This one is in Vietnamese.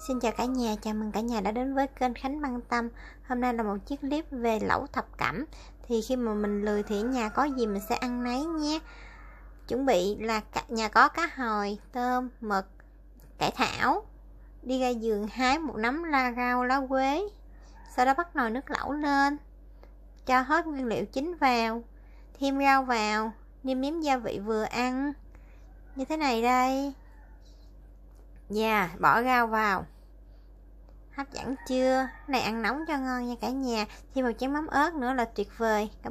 Xin chào cả nhà, chào mừng cả nhà đã đến với kênh Khánh Băng Tâm Hôm nay là một chiếc clip về lẩu thập cẩm Thì khi mà mình lười thì nhà có gì mình sẽ ăn nấy nhé Chuẩn bị là cả nhà có cá hồi, tôm, mực, cải thảo Đi ra giường hái một nắm la rau, lá quế Sau đó bắt nồi nước lẩu lên Cho hết nguyên liệu chín vào Thêm rau vào, nêm nếm gia vị vừa ăn Như thế này đây Dạ, bỏ rau vào Hấp dẫn chưa? Này ăn nóng cho ngon nha cả nhà Thêm một chén mắm ớt nữa là tuyệt vời Cảm